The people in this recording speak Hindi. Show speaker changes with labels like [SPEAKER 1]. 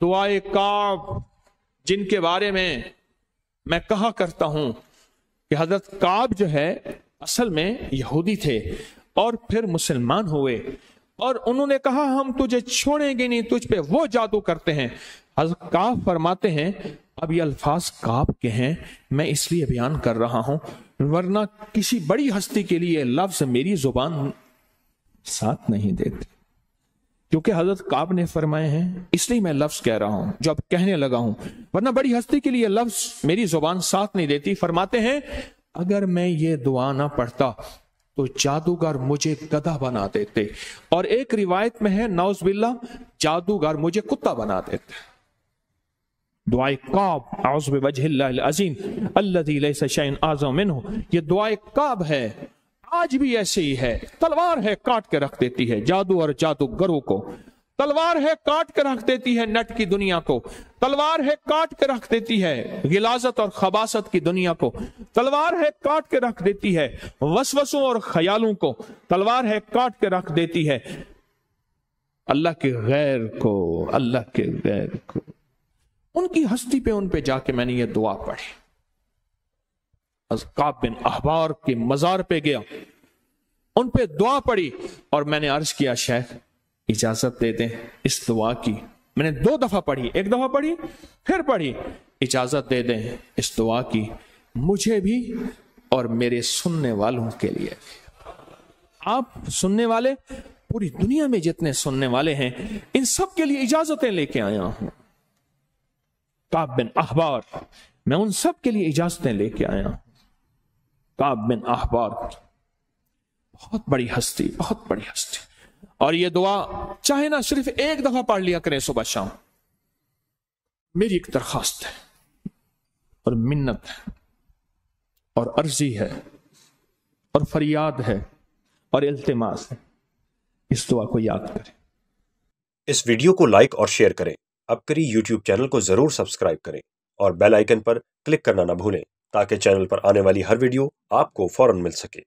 [SPEAKER 1] दुआए काब जिनके बारे में मैं कहा करता हूं कि हजरत काब जो है असल में यहूदी थे और फिर मुसलमान हुए और उन्होंने कहा हम तुझे छोड़ेंगे नहीं तुझ पे वो जादू करते हैं हजरत काब फरमाते हैं अब ये अल्फाज काब के हैं मैं इसलिए बयान कर रहा हूं वरना किसी बड़ी हस्ती के लिए लफ्ज मेरी जुबान साथ नहीं देते क्योंकि हजरत काब ने फरमाए हैं इसलिए मैं लफ्ज कह रहा हूं जो अब कहने लगा हूं वरना बड़ी हस्ती के लिए लफ्ज मेरी जुबान साथ नहीं देती फरमाते हैं अगर मैं ये दुआ ना पढ़ता तो जादूगर मुझे गधा बना देते और एक रिवायत में है नौज बिल्ला जादूगर मुझे कुत्ता बना देते दुआए काब ये दुआए काब है आज भी ऐसे ही है तलवार है काट के रख देती है जादू और जादूगरों को तलवार है काट के रख देती है नट की दुनिया को तलवार है काट के रख देती है गिलाजत और खबासत की दुनिया को तलवार है काट के रख देती है वसवसों और ख्यालों को तलवार है काट के रख देती है अल्लाह के गैर को अल्लाह के गैर को उनकी हस्ती पे उन पे जाके मैंने ये दुआ पढ़ी अजकाब बिन अहबार के मज़ार पे गया उन पे दुआ पड़ी और मैंने अर्ज किया शेख इजाज़त दे दें इस दुआ की मैंने दो दफ़ा पढ़ी एक दफ़ा पढ़ी फिर पढ़ी इजाज़त दे दें इस दुआ की मुझे भी और मेरे सुनने वालों के लिए आप सुनने वाले पूरी दुनिया में जितने सुनने वाले हैं इन सब के लिए इजाजतें लेके आया हूं काब बिन अखबार मैं उन सब के लिए इजाजतें लेके आया हूं काब बिन अहबार बहुत बड़ी हस्ती बहुत बड़ी हस्ती और ये दुआ चाहे ना सिर्फ एक दफा पढ़ लिया करें सुबह शाम मेरी एक दरखास्त है और मिन्नत है और अर्जी है और फरियाद है और इल्तमास है इस दुआ को याद करें इस वीडियो को लाइक और शेयर करें अब करी यूट्यूब चैनल को जरूर सब्सक्राइब करें और बेल आइकन पर क्लिक करना ना भूलें ताकि चैनल पर आने वाली हर वीडियो आपको फ़ौर मिल सके